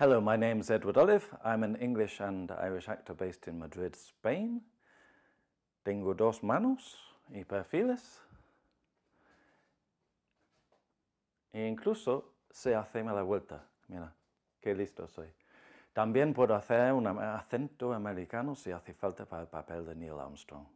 Hello, my name is Edward Olive. I'm an English and Irish actor based in Madrid, Spain. Tengo dos manos y perfiles. E incluso se hace la vuelta. Mira, qué listo soy. También puedo hacer un acento americano si hace falta para el papel de Neil Armstrong.